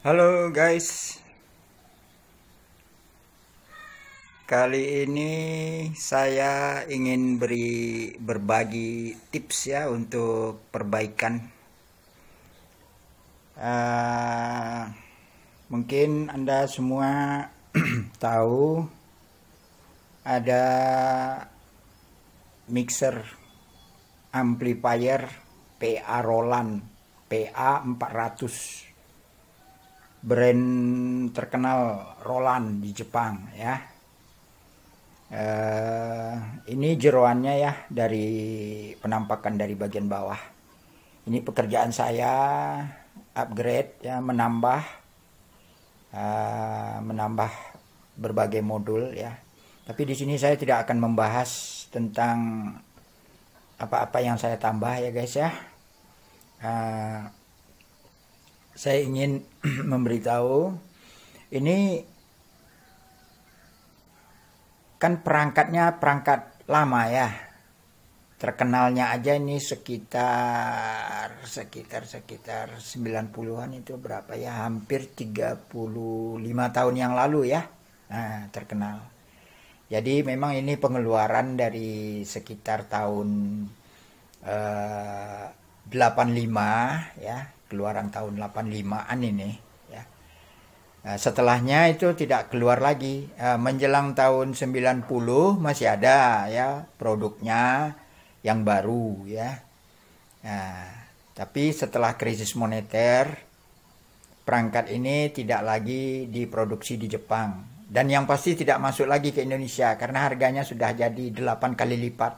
Halo guys Kali ini saya ingin beri berbagi tips ya untuk perbaikan uh, Mungkin Anda semua tahu ada mixer amplifier PA Roland PA 400 brand terkenal Roland di Jepang ya. Uh, ini jeroannya ya dari penampakan dari bagian bawah. Ini pekerjaan saya upgrade ya menambah uh, menambah berbagai modul ya. Tapi di sini saya tidak akan membahas tentang apa-apa yang saya tambah ya guys ya. Uh, saya ingin memberitahu ini kan perangkatnya perangkat lama ya terkenalnya aja ini sekitar sekitar sekitar 90-an itu berapa ya hampir 35 tahun yang lalu ya nah, terkenal jadi memang ini pengeluaran dari sekitar tahun eh, 85 ya keluaran tahun 85-an ini ya. Nah, setelahnya itu tidak keluar lagi eh, menjelang tahun 90 masih ada ya produknya yang baru ya nah, tapi setelah krisis moneter perangkat ini tidak lagi diproduksi di Jepang dan yang pasti tidak masuk lagi ke Indonesia karena harganya sudah jadi 8 kali lipat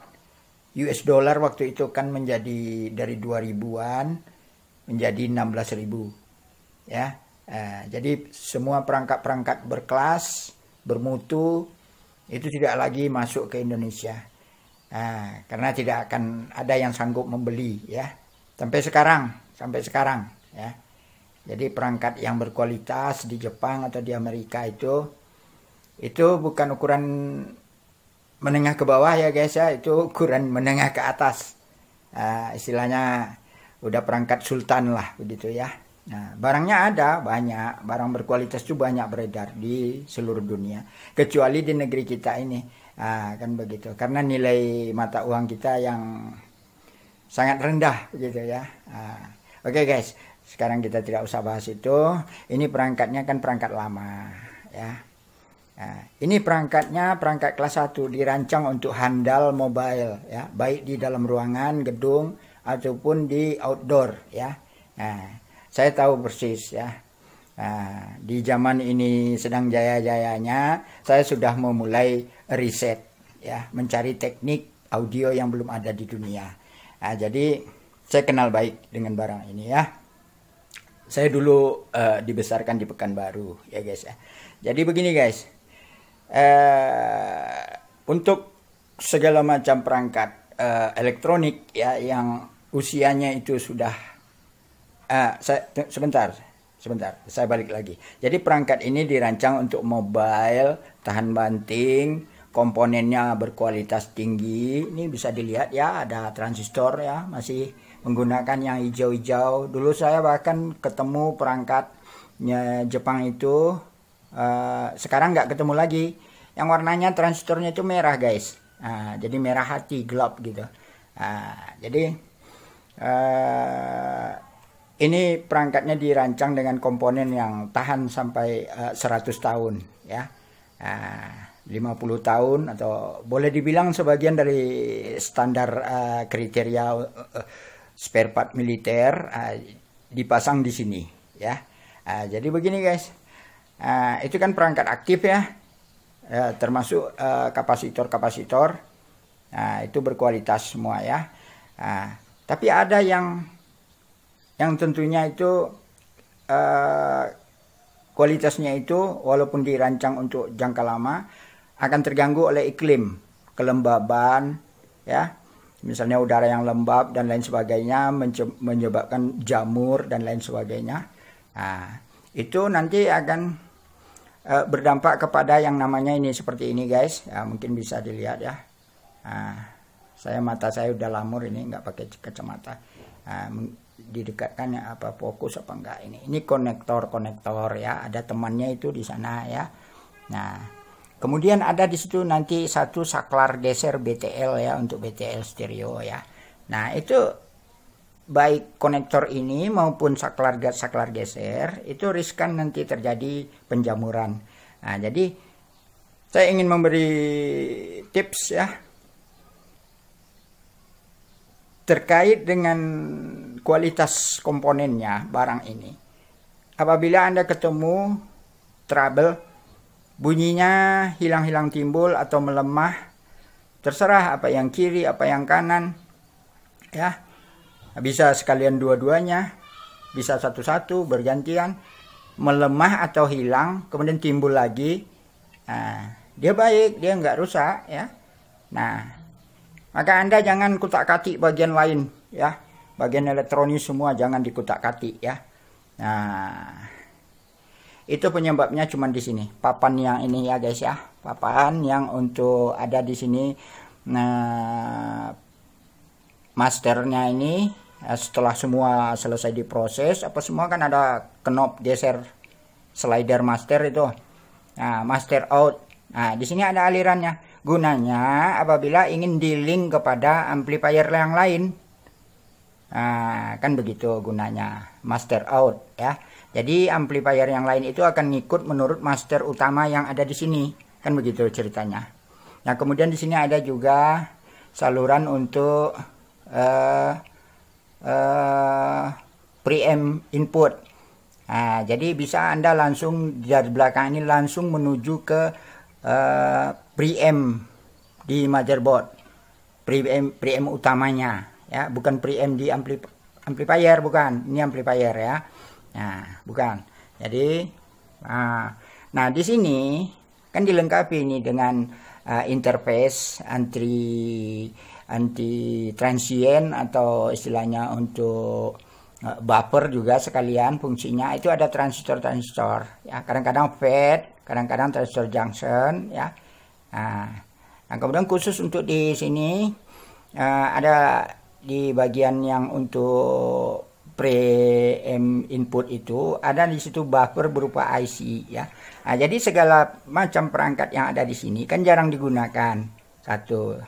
US dollar waktu itu kan menjadi dari 2000-an menjadi 16.000 ya eh, jadi semua perangkat-perangkat berkelas bermutu itu tidak lagi masuk ke Indonesia eh, karena tidak akan ada yang sanggup membeli ya sampai sekarang sampai sekarang ya jadi perangkat yang berkualitas di Jepang atau di Amerika itu itu bukan ukuran menengah ke bawah ya guys ya itu ukuran menengah ke atas uh, istilahnya udah perangkat sultan lah begitu ya. Nah, barangnya ada banyak, barang berkualitas itu banyak beredar di seluruh dunia, kecuali di negeri kita ini, Nah, kan begitu. Karena nilai mata uang kita yang sangat rendah, begitu ya. Nah, Oke okay, guys, sekarang kita tidak usah bahas itu. Ini perangkatnya kan perangkat lama, ya. Nah, ini perangkatnya perangkat kelas 1 dirancang untuk handal mobile ya, baik di dalam ruangan, gedung, ataupun di outdoor ya. Nah, saya tahu persis ya. Nah, di zaman ini sedang jaya-jayanya, saya sudah memulai riset ya, mencari teknik audio yang belum ada di dunia. Nah, jadi saya kenal baik dengan barang ini ya. Saya dulu uh, dibesarkan di Pekanbaru ya guys ya. Jadi begini guys, uh, untuk segala macam perangkat uh, elektronik ya yang usianya itu sudah uh, saya, sebentar sebentar saya balik lagi jadi perangkat ini dirancang untuk mobile tahan banting komponennya berkualitas tinggi ini bisa dilihat ya ada transistor ya masih menggunakan yang hijau-hijau dulu saya bahkan ketemu perangkatnya Jepang itu uh, sekarang nggak ketemu lagi yang warnanya transistornya itu merah guys uh, jadi merah hati gelap gitu uh, jadi Eh, ini perangkatnya dirancang dengan komponen yang tahan sampai uh, eh, 100 tahun ya. Eh, uh, 50 tahun atau boleh dibilang sebagian dari standar uh, kriteria uh, spare part militer uh, dipasang di sini ya. Uh, jadi begini guys. Uh, itu kan perangkat aktif ya. Uh, termasuk kapasitor-kapasitor. Uh, uh, itu berkualitas semua ya. uh, tapi ada yang yang tentunya itu uh, kualitasnya itu walaupun dirancang untuk jangka lama akan terganggu oleh iklim, kelembaban, ya. Misalnya udara yang lembab dan lain sebagainya menyebabkan jamur dan lain sebagainya. Nah, itu nanti akan uh, berdampak kepada yang namanya ini seperti ini guys. Ya, mungkin bisa dilihat ya. Nah, saya mata saya udah lamur ini nggak pakai kacamata uh, didekatkan ya apa fokus apa enggak ini ini konektor konektor ya ada temannya itu di sana ya nah kemudian ada di situ nanti satu saklar geser BTL ya untuk BTL stereo ya nah itu baik konektor ini maupun saklar saklar geser itu riskan nanti terjadi penjamuran nah jadi saya ingin memberi tips ya terkait dengan kualitas komponennya barang ini. Apabila Anda ketemu trouble, bunyinya hilang-hilang timbul atau melemah, terserah apa yang kiri, apa yang kanan, ya. Bisa sekalian dua-duanya, bisa satu-satu bergantian, melemah atau hilang, kemudian timbul lagi. Nah, dia baik, dia nggak rusak, ya. Nah, maka Anda jangan kutak-katik bagian lain ya. Bagian elektronik semua jangan dikutak-katik ya. Nah, itu penyebabnya cuma di sini. Papan yang ini ya guys ya. Papan yang untuk ada di sini nah masternya ini eh, setelah semua selesai diproses apa semua kan ada knob geser slider master itu. Nah, master out. Nah, di sini ada alirannya Gunanya apabila ingin di-link kepada amplifier yang lain. Nah, kan begitu gunanya master out ya. Jadi amplifier yang lain itu akan ngikut menurut master utama yang ada di sini. Kan begitu ceritanya. Nah, kemudian di sini ada juga saluran untuk uh, uh, preamp input. Nah, jadi bisa Anda langsung dari belakang ini langsung menuju ke uh, pre di motherboard pre-M utamanya ya bukan pre di ampli amplifier bukan ini amplifier ya nah bukan jadi nah, nah di sini kan dilengkapi ini dengan uh, interface anti anti transient atau istilahnya untuk ah, buffer juga sekalian fungsinya itu ada transistor transistor ya kadang-kadang fed kadang-kadang transistor junction ya Nah, kemudian khusus untuk di sini uh, ada di bagian yang untuk pre input itu ada di situ buffer berupa IC ya. Nah, jadi segala macam perangkat yang ada di sini kan jarang digunakan. Satu.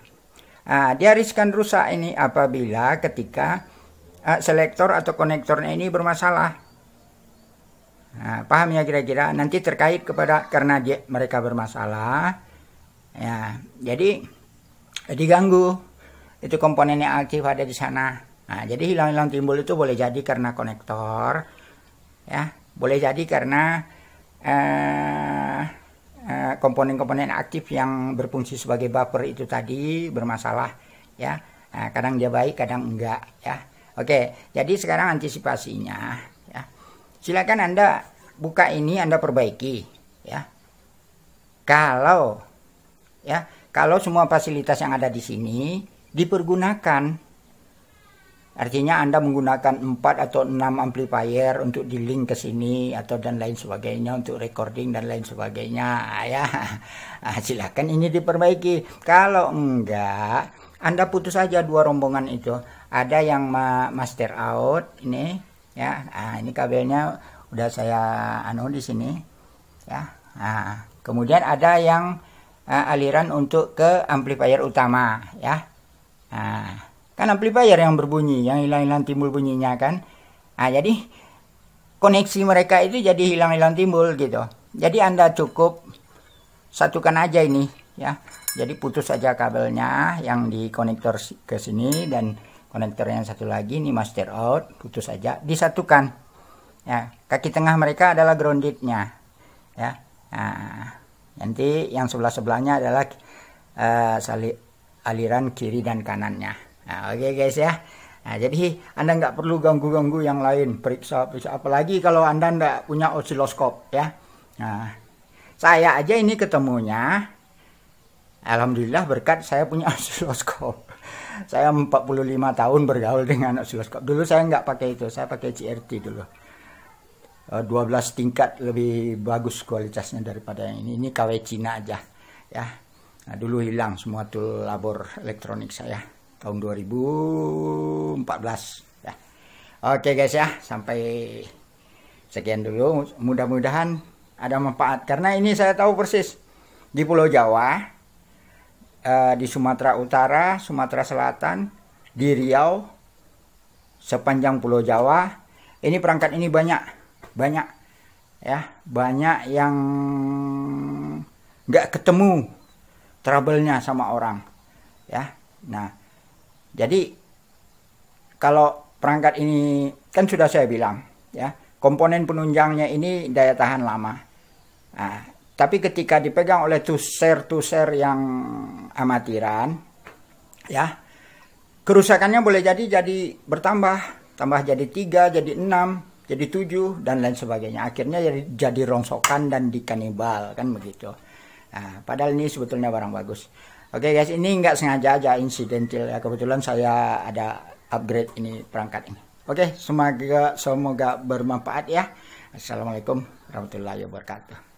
Nah, dia riskan rusak ini apabila ketika uh, selektor atau konektornya ini bermasalah. Nah, paham ya kira-kira nanti terkait kepada karena dia mereka bermasalah ya jadi diganggu itu komponen yang aktif ada di sana nah jadi hilang-hilang timbul itu boleh jadi karena konektor ya boleh jadi karena eh, eh, komponen-komponen aktif yang berfungsi sebagai buffer itu tadi bermasalah ya nah, kadang dia baik kadang enggak ya oke jadi sekarang antisipasinya ya silakan anda buka ini anda perbaiki ya kalau ya kalau semua fasilitas yang ada di sini dipergunakan Artinya Anda menggunakan 4 atau 6 amplifier untuk di link ke sini atau dan lain sebagainya untuk recording dan lain sebagainya ah, ya. Ah, silakan ini diperbaiki. Kalau enggak, Anda putus saja dua rombongan itu. Ada yang master out ini ya. Nah, ini kabelnya udah saya anu di sini ya. Nah, kemudian ada yang uh, aliran untuk ke amplifier utama ya nah, kan amplifier yang berbunyi yang hilang-hilang timbul bunyinya kan nah, jadi koneksi mereka itu jadi hilang-hilang timbul gitu jadi anda cukup satukan aja ini ya jadi putus aja kabelnya yang di konektor ke sini dan konektor yang satu lagi ini master out putus aja disatukan ya kaki tengah mereka adalah groundednya ya nah, Nanti yang sebelah-sebelahnya adalah uh, aliran kiri dan kanannya. Nah, Oke okay guys ya. Nah, jadi Anda nggak perlu ganggu-ganggu yang lain. Periksa, periksa. Apalagi kalau Anda nggak punya osiloskop ya. Nah, saya aja ini ketemunya. Alhamdulillah berkat saya punya osiloskop. Saya 45 tahun bergaul dengan osiloskop. Dulu saya nggak pakai itu. Saya pakai CRT dulu. 12 eh, tingkat lebih bagus kualitasnya daripada yang ini. Ini KW Cina aja ya. Nah, dulu hilang semua tool labor elektronik saya tahun 2014 ya. Oke guys ya, sampai sekian dulu. Mudah-mudahan ada manfaat karena ini saya tahu persis di Pulau Jawa eh, di Sumatera Utara, Sumatera Selatan, di Riau, sepanjang Pulau Jawa. Ini perangkat ini banyak banyak ya banyak yang nggak ketemu troublenya sama orang ya nah jadi kalau perangkat ini kan sudah saya bilang ya komponen penunjangnya ini daya tahan lama nah, tapi ketika dipegang oleh tuser tuser yang amatiran ya kerusakannya boleh jadi jadi bertambah tambah jadi tiga jadi enam jadi tujuh dan lain sebagainya akhirnya jadi, jadi rongsokan dan dikanibal kan begitu nah, padahal ini sebetulnya barang bagus oke okay, guys ini nggak sengaja aja insidental ya kebetulan saya ada upgrade ini perangkat ini oke okay, semoga semoga bermanfaat ya assalamualaikum warahmatullahi wabarakatuh